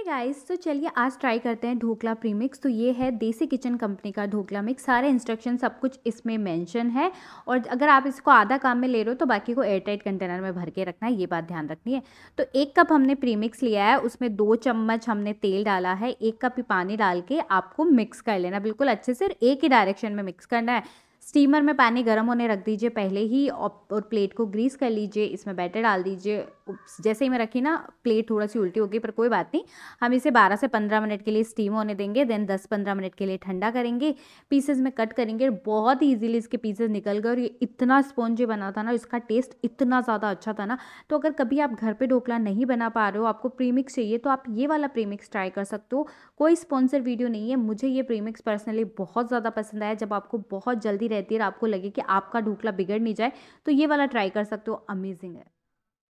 hey guys तो चलिए आज ट्राई करते हैं ढोकला प्रीमिक्स तो ये है देसी किचन कंपनी का ढोकला मिक्स सारे इंस्ट्रक्शन सब कुछ इसमें मेंशन है और अगर आप इसको आधा काम में ले रहे हो तो बाकी को एयरटाइट कंटेनर में भर के रखना है ये बात ध्यान रखनी है तो एक कप हमने प्रीमिक्स लिया है उसमें दो चम्मच हमने तेल डाला है एक कप ही पानी डाल के आपको मिक्स कर लेना बिल्कुल अच्छे से एक ही डायरेक्शन में मिक्स करना है स्टीमर में पानी गर्म होने रख दीजिए पहले ही और प्लेट को ग्रीस कर लीजिए इसमें बैटर डाल दीजिए जैसे ही मैं रखी ना प्लेट थोड़ा सी उल्टी होगी पर कोई बात नहीं हम इसे 12 से 15 मिनट के लिए स्टीम होने देंगे देन 10-15 मिनट के लिए ठंडा करेंगे पीसेस में कट करेंगे बहुत ईजिली इसके पीसेस निकल गए और ये इतना स्पॉन्जी बना था ना इसका टेस्ट इतना ज़्यादा अच्छा था ना तो अगर कभी आप घर पर ढोकला नहीं बना पा रहे हो आपको प्रीमिक्स चाहिए तो आप ये वाला प्रीमिक्स ट्राई कर सकते हो कोई स्पॉन्सर वीडियो नहीं है मुझे ये प्रीमिक्स पर्सनली बहुत ज़्यादा पसंद आया जब आपको बहुत जल्दी रहती है और आपको लगे कि आपका ढोकला बिगड़ नहीं जाए तो ये वाला ट्राई कर सकते हो अमेजिंग है